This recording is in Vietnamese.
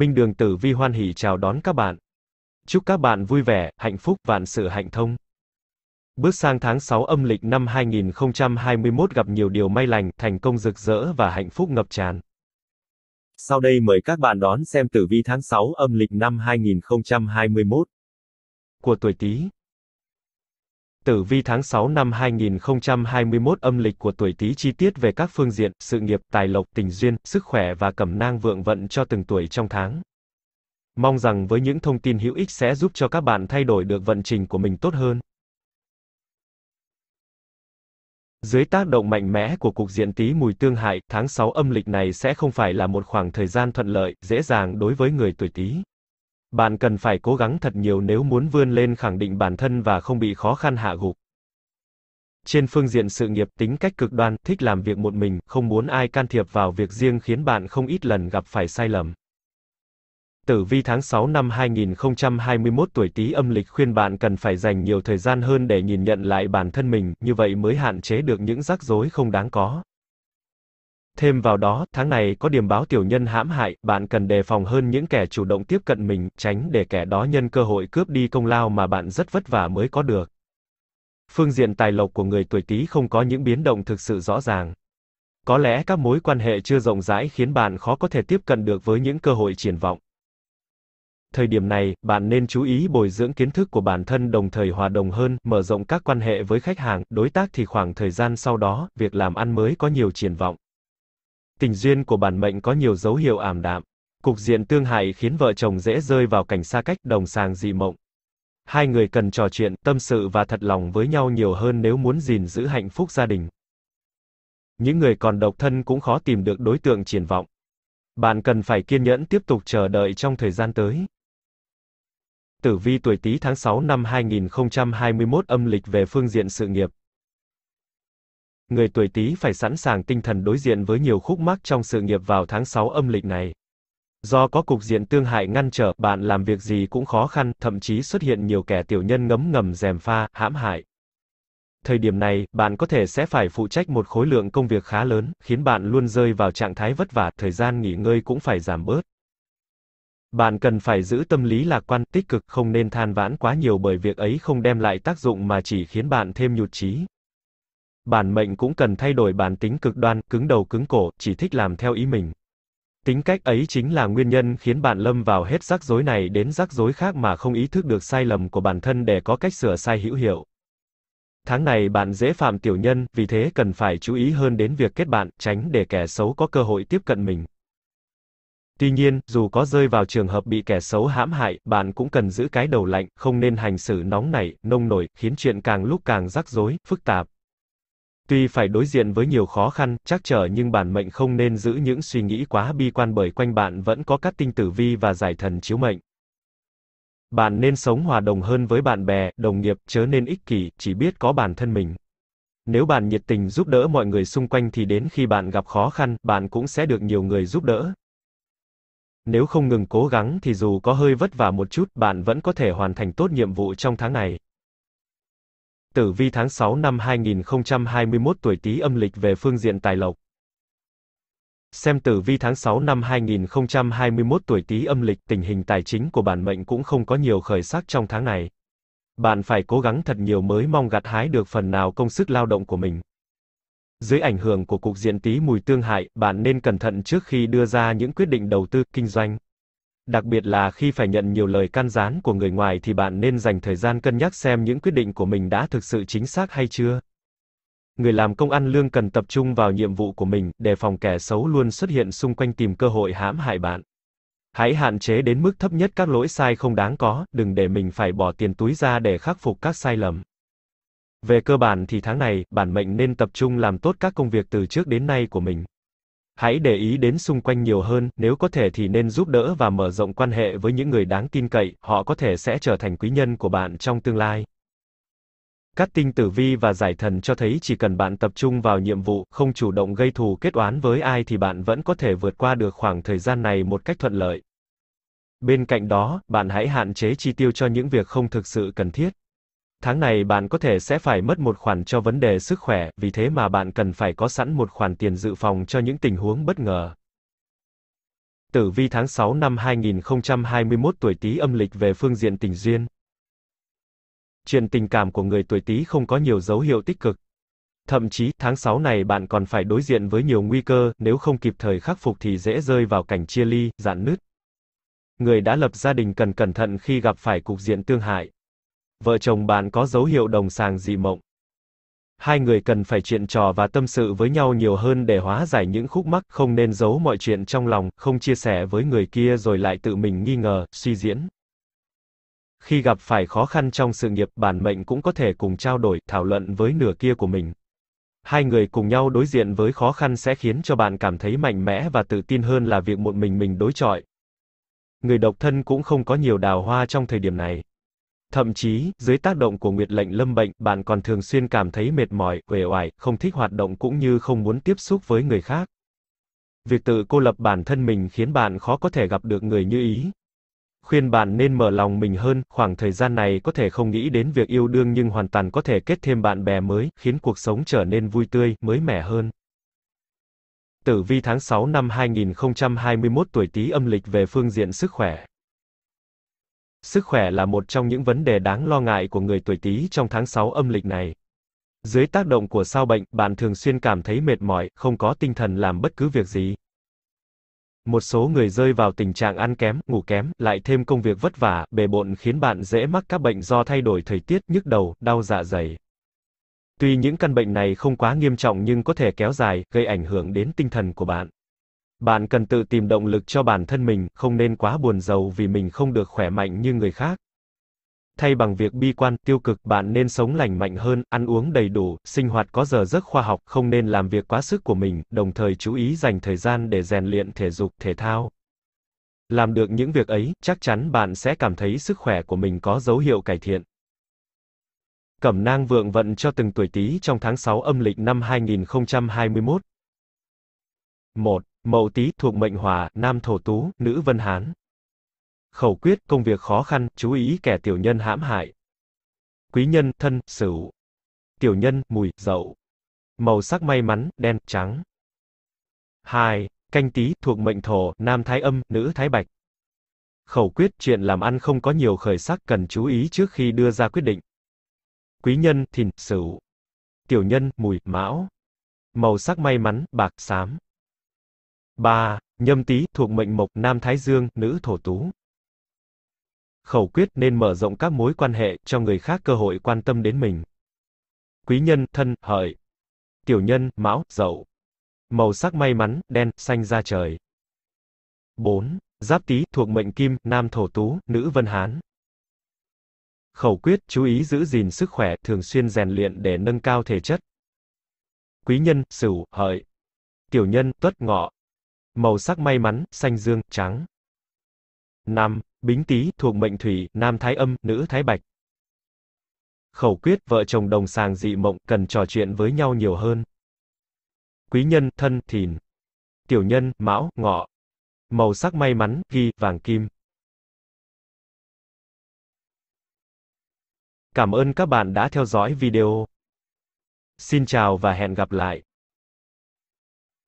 Minh Đường Tử Vi hoan hỉ chào đón các bạn. Chúc các bạn vui vẻ, hạnh phúc, vạn sự hạnh thông. Bước sang tháng 6 âm lịch năm 2021 gặp nhiều điều may lành, thành công rực rỡ và hạnh phúc ngập tràn. Sau đây mời các bạn đón xem tử vi tháng 6 âm lịch năm 2021 của tuổi Tý. Tử vi tháng 6 năm 2021 âm lịch của tuổi Tý chi tiết về các phương diện, sự nghiệp, tài lộc, tình duyên, sức khỏe và cẩm nang vượng vận cho từng tuổi trong tháng. Mong rằng với những thông tin hữu ích sẽ giúp cho các bạn thay đổi được vận trình của mình tốt hơn. Dưới tác động mạnh mẽ của cục diện Tý Mùi tương hại, tháng 6 âm lịch này sẽ không phải là một khoảng thời gian thuận lợi, dễ dàng đối với người tuổi Tý. Bạn cần phải cố gắng thật nhiều nếu muốn vươn lên khẳng định bản thân và không bị khó khăn hạ gục. Trên phương diện sự nghiệp, tính cách cực đoan, thích làm việc một mình, không muốn ai can thiệp vào việc riêng khiến bạn không ít lần gặp phải sai lầm. Tử vi tháng 6 năm 2021 tuổi Tý âm lịch khuyên bạn cần phải dành nhiều thời gian hơn để nhìn nhận lại bản thân mình, như vậy mới hạn chế được những rắc rối không đáng có. Thêm vào đó, tháng này có điểm báo tiểu nhân hãm hại, bạn cần đề phòng hơn những kẻ chủ động tiếp cận mình, tránh để kẻ đó nhân cơ hội cướp đi công lao mà bạn rất vất vả mới có được. Phương diện tài lộc của người tuổi Tý không có những biến động thực sự rõ ràng. Có lẽ các mối quan hệ chưa rộng rãi khiến bạn khó có thể tiếp cận được với những cơ hội triển vọng. Thời điểm này, bạn nên chú ý bồi dưỡng kiến thức của bản thân đồng thời hòa đồng hơn, mở rộng các quan hệ với khách hàng, đối tác thì khoảng thời gian sau đó, việc làm ăn mới có nhiều triển vọng. Tình duyên của bản mệnh có nhiều dấu hiệu ảm đạm. Cục diện tương hại khiến vợ chồng dễ rơi vào cảnh xa cách, đồng sàng dị mộng. Hai người cần trò chuyện, tâm sự và thật lòng với nhau nhiều hơn nếu muốn gìn giữ hạnh phúc gia đình. Những người còn độc thân cũng khó tìm được đối tượng triển vọng. Bạn cần phải kiên nhẫn tiếp tục chờ đợi trong thời gian tới. Tử vi tuổi Tý tháng 6 năm 2021 âm lịch về phương diện sự nghiệp người tuổi Tý phải sẵn sàng tinh thần đối diện với nhiều khúc mắc trong sự nghiệp vào tháng 6 âm lịch này. Do có cục diện tương hại ngăn trở, bạn làm việc gì cũng khó khăn, thậm chí xuất hiện nhiều kẻ tiểu nhân ngấm ngầm dèm pha, hãm hại. Thời điểm này, bạn có thể sẽ phải phụ trách một khối lượng công việc khá lớn, khiến bạn luôn rơi vào trạng thái vất vả, thời gian nghỉ ngơi cũng phải giảm bớt. Bạn cần phải giữ tâm lý lạc quan, tích cực, không nên than vãn quá nhiều bởi việc ấy không đem lại tác dụng mà chỉ khiến bạn thêm nhụt chí bản mệnh cũng cần thay đổi bản tính cực đoan, cứng đầu cứng cổ, chỉ thích làm theo ý mình. Tính cách ấy chính là nguyên nhân khiến bạn lâm vào hết rắc rối này đến rắc rối khác mà không ý thức được sai lầm của bản thân để có cách sửa sai hữu hiệu. Tháng này bạn dễ phạm tiểu nhân, vì thế cần phải chú ý hơn đến việc kết bạn, tránh để kẻ xấu có cơ hội tiếp cận mình. Tuy nhiên, dù có rơi vào trường hợp bị kẻ xấu hãm hại, bạn cũng cần giữ cái đầu lạnh, không nên hành xử nóng nảy, nông nổi, khiến chuyện càng lúc càng rắc rối, phức tạp. Tuy phải đối diện với nhiều khó khăn, trắc trở nhưng bản mệnh không nên giữ những suy nghĩ quá bi quan bởi quanh bạn vẫn có các tinh tử vi và giải thần chiếu mệnh. Bạn nên sống hòa đồng hơn với bạn bè, đồng nghiệp, chớ nên ích kỷ, chỉ biết có bản thân mình. Nếu bạn nhiệt tình giúp đỡ mọi người xung quanh thì đến khi bạn gặp khó khăn, bạn cũng sẽ được nhiều người giúp đỡ. Nếu không ngừng cố gắng thì dù có hơi vất vả một chút, bạn vẫn có thể hoàn thành tốt nhiệm vụ trong tháng này tử vi tháng 6 năm 2021 tuổi Tý âm lịch về phương diện tài lộc. Xem tử vi tháng 6 năm 2021 tuổi Tý âm lịch, tình hình tài chính của bản mệnh cũng không có nhiều khởi sắc trong tháng này. Bạn phải cố gắng thật nhiều mới mong gặt hái được phần nào công sức lao động của mình. Dưới ảnh hưởng của cục diện Tý mùi tương hại, bạn nên cẩn thận trước khi đưa ra những quyết định đầu tư, kinh doanh. Đặc biệt là khi phải nhận nhiều lời can gián của người ngoài thì bạn nên dành thời gian cân nhắc xem những quyết định của mình đã thực sự chính xác hay chưa. Người làm công ăn lương cần tập trung vào nhiệm vụ của mình, đề phòng kẻ xấu luôn xuất hiện xung quanh tìm cơ hội hãm hại bạn. Hãy hạn chế đến mức thấp nhất các lỗi sai không đáng có, đừng để mình phải bỏ tiền túi ra để khắc phục các sai lầm. Về cơ bản thì tháng này, bản mệnh nên tập trung làm tốt các công việc từ trước đến nay của mình. Hãy để ý đến xung quanh nhiều hơn, nếu có thể thì nên giúp đỡ và mở rộng quan hệ với những người đáng tin cậy, họ có thể sẽ trở thành quý nhân của bạn trong tương lai. Cát tinh tử vi và giải thần cho thấy chỉ cần bạn tập trung vào nhiệm vụ, không chủ động gây thù kết oán với ai thì bạn vẫn có thể vượt qua được khoảng thời gian này một cách thuận lợi. Bên cạnh đó, bạn hãy hạn chế chi tiêu cho những việc không thực sự cần thiết. Tháng này bạn có thể sẽ phải mất một khoản cho vấn đề sức khỏe, vì thế mà bạn cần phải có sẵn một khoản tiền dự phòng cho những tình huống bất ngờ. Tử vi tháng 6 năm 2021 tuổi Tý âm lịch về phương diện tình duyên. Chuyện tình cảm của người tuổi Tý không có nhiều dấu hiệu tích cực. Thậm chí, tháng 6 này bạn còn phải đối diện với nhiều nguy cơ, nếu không kịp thời khắc phục thì dễ rơi vào cảnh chia ly, dạn nứt. Người đã lập gia đình cần cẩn thận khi gặp phải cục diện tương hại vợ chồng bạn có dấu hiệu đồng sàng dị mộng. Hai người cần phải chuyện trò và tâm sự với nhau nhiều hơn để hóa giải những khúc mắc, không nên giấu mọi chuyện trong lòng, không chia sẻ với người kia rồi lại tự mình nghi ngờ, suy diễn. Khi gặp phải khó khăn trong sự nghiệp, bản mệnh cũng có thể cùng trao đổi, thảo luận với nửa kia của mình. Hai người cùng nhau đối diện với khó khăn sẽ khiến cho bạn cảm thấy mạnh mẽ và tự tin hơn là việc một mình mình đối chọi. Người độc thân cũng không có nhiều đào hoa trong thời điểm này. Thậm chí, dưới tác động của nguyệt lệnh lâm bệnh, bạn còn thường xuyên cảm thấy mệt mỏi, uể oải, không thích hoạt động cũng như không muốn tiếp xúc với người khác. Việc tự cô lập bản thân mình khiến bạn khó có thể gặp được người như ý. Khuyên bạn nên mở lòng mình hơn, khoảng thời gian này có thể không nghĩ đến việc yêu đương nhưng hoàn toàn có thể kết thêm bạn bè mới, khiến cuộc sống trở nên vui tươi, mới mẻ hơn. Tử vi tháng 6 năm 2021 tuổi Tý âm lịch về phương diện sức khỏe. Sức khỏe là một trong những vấn đề đáng lo ngại của người tuổi Tý trong tháng 6 âm lịch này. Dưới tác động của sao bệnh, bạn thường xuyên cảm thấy mệt mỏi, không có tinh thần làm bất cứ việc gì. Một số người rơi vào tình trạng ăn kém, ngủ kém, lại thêm công việc vất vả, bề bộn khiến bạn dễ mắc các bệnh do thay đổi thời tiết, nhức đầu, đau dạ dày. Tuy những căn bệnh này không quá nghiêm trọng nhưng có thể kéo dài, gây ảnh hưởng đến tinh thần của bạn. Bạn cần tự tìm động lực cho bản thân mình, không nên quá buồn rầu vì mình không được khỏe mạnh như người khác. Thay bằng việc bi quan, tiêu cực, bạn nên sống lành mạnh hơn, ăn uống đầy đủ, sinh hoạt có giờ giấc khoa học, không nên làm việc quá sức của mình, đồng thời chú ý dành thời gian để rèn luyện thể dục, thể thao. Làm được những việc ấy, chắc chắn bạn sẽ cảm thấy sức khỏe của mình có dấu hiệu cải thiện. Cẩm nang vượng vận cho từng tuổi Tý trong tháng 6 âm lịch năm 2021. 1. Mậu Tý thuộc mệnh hỏa, nam thổ tú, nữ vân hán. Khẩu quyết, công việc khó khăn, chú ý kẻ tiểu nhân hãm hại. Quý nhân, thân, sửu. Tiểu nhân, mùi, dậu. Màu sắc may mắn, đen, trắng. 2. Canh Tý thuộc mệnh thổ, nam thái âm, nữ thái bạch. Khẩu quyết chuyện làm ăn không có nhiều khởi sắc cần chú ý trước khi đưa ra quyết định. Quý nhân, thìn, sửu. Tiểu nhân, mùi, mão. Màu sắc may mắn, bạc, xám. 3. Nhâm tý thuộc mệnh mộc nam thái dương, nữ thổ tú. Khẩu quyết nên mở rộng các mối quan hệ cho người khác cơ hội quan tâm đến mình. Quý nhân, thân, hợi. Tiểu nhân, mão, dậu. Màu sắc may mắn, đen, xanh da trời. 4. Giáp tý thuộc mệnh kim, nam thổ tú, nữ vân hán. Khẩu quyết chú ý giữ gìn sức khỏe, thường xuyên rèn luyện để nâng cao thể chất. Quý nhân, sửu, hợi. Tiểu nhân, tuất ngọ, Màu sắc may mắn, xanh dương, trắng. 5. Bính tý thuộc mệnh thủy, nam thái âm, nữ thái bạch. Khẩu quyết vợ chồng đồng sàng dị mộng cần trò chuyện với nhau nhiều hơn. Quý nhân, thân, thìn. Tiểu nhân, mão, ngọ. Màu sắc may mắn, ghi, vàng kim. Cảm ơn các bạn đã theo dõi video. Xin chào và hẹn gặp lại.